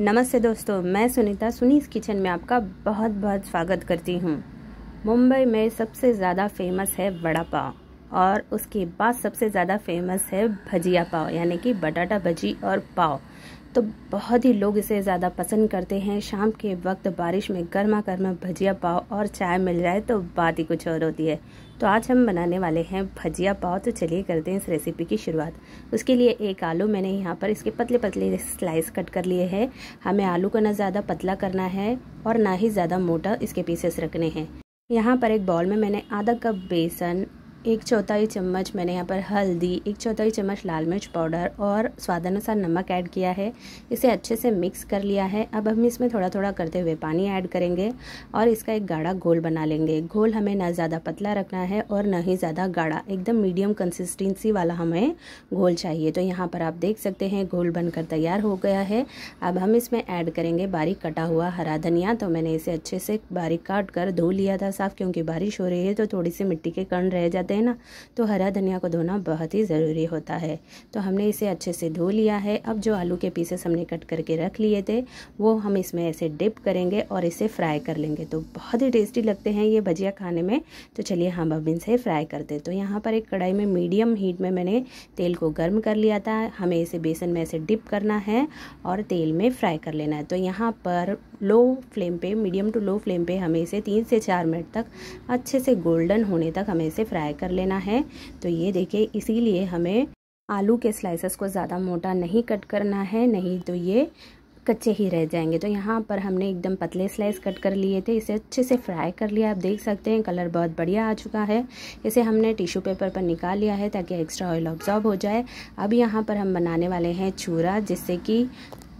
नमस्ते दोस्तों मैं सुनीता सुनीस किचन में आपका बहुत बहुत स्वागत करती हूँ मुंबई में सबसे ज़्यादा फेमस है वड़ा पाव और उसके बाद सबसे ज़्यादा फेमस है भजिया पाव यानी कि बटाटा भजी और पाव तो बहुत ही लोग इसे ज़्यादा पसंद करते हैं शाम के वक्त बारिश में गर्मा गर्मा भजिया पाव और चाय मिल जाए तो बात ही कुछ और होती है तो आज हम बनाने वाले हैं भजिया पाव तो चलिए करते हैं इस रेसिपी की शुरुआत उसके लिए एक आलू मैंने यहाँ पर इसके पतले पतले स्लाइस कट कर लिए हैं हमें आलू को ना ज़्यादा पतला करना है और ना ही ज़्यादा मोटा इसके पीसेस रखने हैं यहाँ पर एक बॉल में मैंने आधा कप बेसन एक चौथाई चम्मच मैंने यहाँ पर हल्दी एक चौथाई चम्मच लाल मिर्च पाउडर और स्वादानुसार नमक ऐड किया है इसे अच्छे से मिक्स कर लिया है अब हम इसमें थोड़ा थोड़ा करते हुए पानी ऐड करेंगे और इसका एक गाढ़ा घोल बना लेंगे घोल हमें ना ज़्यादा पतला रखना है और ना ही ज़्यादा गाढ़ा एकदम मीडियम कंसिस्टेंसी वाला हमें घोल चाहिए तो यहाँ पर आप देख सकते हैं घोल बनकर तैयार हो गया है अब हम इसमें ऐड करेंगे बारीक कटा हुआ हरा धनिया तो मैंने इसे अच्छे से बारीक काट कर धो लिया था साफ क्योंकि बारिश हो रही है तो थोड़ी सी मिट्टी के कण रह जाते जाते हैं ना तो हरा धनिया को धोना बहुत ही ज़रूरी होता है तो हमने इसे अच्छे से धो लिया है अब जो आलू के पीसेस हमने कट करके रख लिए थे वो हम इसमें ऐसे डिप करेंगे और इसे फ्राई कर लेंगे तो बहुत ही टेस्टी लगते हैं ये भजिया खाने में तो चलिए हम अब इनसे फ्राई करते तो यहाँ पर एक कढ़ाई में मीडियम हीट में मैंने तेल को गर्म कर लिया था हमें इसे बेसन में ऐसे डिप करना है और तेल में फ्राई कर लेना है तो यहाँ पर लो फ्लेम पे मीडियम टू लो फ्लेम पे हमें इसे तीन से चार मिनट तक अच्छे से गोल्डन होने तक हमें इसे फ्राई कर लेना है तो ये देखिए इसीलिए हमें आलू के स्लाइसेस को ज़्यादा मोटा नहीं कट करना है नहीं तो ये कच्चे ही रह जाएंगे तो यहाँ पर हमने एकदम पतले स्लाइस कट कर लिए थे इसे अच्छे से फ्राई कर लिया आप देख सकते हैं कलर बहुत बढ़िया आ चुका है इसे हमने टिश्यू पेपर पर निकाल लिया है ताकि एक्स्ट्रा ऑयल ऑब्जॉर्ब हो जाए अब यहाँ पर हम बनाने वाले हैं चूरा जिससे कि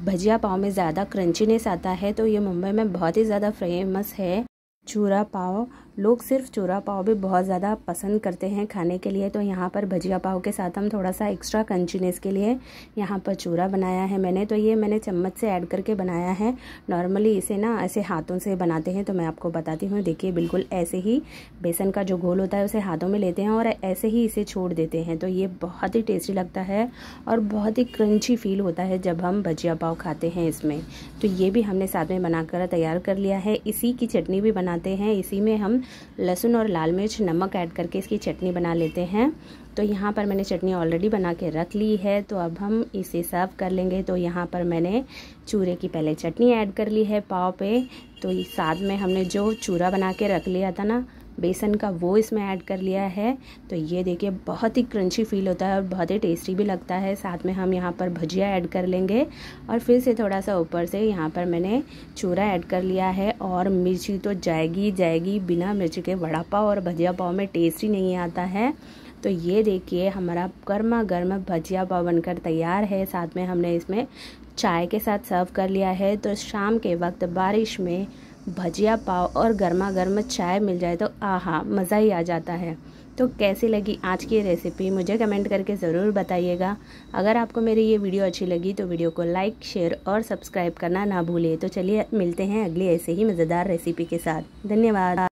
भजिया पाव में ज़्यादा क्रंचीनेस आता है तो ये मुंबई में बहुत ही ज़्यादा फेमस है चूरा पाव लोग सिर्फ चूरा पाव भी बहुत ज़्यादा पसंद करते हैं खाने के लिए तो यहाँ पर भजिया पाव के साथ हम थोड़ा सा एक्स्ट्रा कंचीनेस के लिए यहाँ पर चूरा बनाया है मैंने तो ये मैंने चम्मच से ऐड करके बनाया है नॉर्मली इसे ना ऐसे हाथों से बनाते हैं तो मैं आपको बताती हूँ देखिए बिल्कुल ऐसे ही बेसन का जो घोल होता है उसे हाथों में लेते हैं और ऐसे ही इसे छोड़ देते हैं तो ये बहुत ही टेस्टी लगता है और बहुत ही क्रंची फील होता है जब हम भजिया पाव खाते हैं इसमें तो ये भी हमने साथ में बनाकर तैयार कर लिया है इसी की चटनी भी बनाते हैं इसी में हम लहसुन और लाल मिर्च नमक ऐड करके इसकी चटनी बना लेते हैं तो यहाँ पर मैंने चटनी ऑलरेडी बना के रख ली है तो अब हम इसे सर्व कर लेंगे तो यहाँ पर मैंने चूरे की पहले चटनी ऐड कर ली है पाव पे तो साथ में हमने जो चूरा बना के रख लिया था ना बेसन का वो इसमें ऐड कर लिया है तो ये देखिए बहुत ही क्रंची फील होता है और बहुत ही टेस्टी भी लगता है साथ में हम यहाँ पर भजिया ऐड कर लेंगे और फिर से थोड़ा सा ऊपर से यहाँ पर मैंने चूरा ऐड कर लिया है और मिर्ची तो जाएगी जाएगी बिना मिर्ची के वड़ा पाव और भजिया पाव में टेस्ट ही नहीं आता है तो ये देखिए हमारा गर्मा गर्म भजिया पाव बनकर तैयार है साथ में हमने इसमें चाय के साथ सर्व कर लिया है तो शाम के वक्त बारिश में भजिया पाव और गर्मा गर्म चाय मिल जाए तो आहा मज़ा ही आ जाता है तो कैसी लगी आज की रेसिपी मुझे कमेंट करके ज़रूर बताइएगा अगर आपको मेरी ये वीडियो अच्छी लगी तो वीडियो को लाइक शेयर और सब्सक्राइब करना ना भूलें तो चलिए मिलते हैं अगली ऐसे ही मज़ेदार रेसिपी के साथ धन्यवाद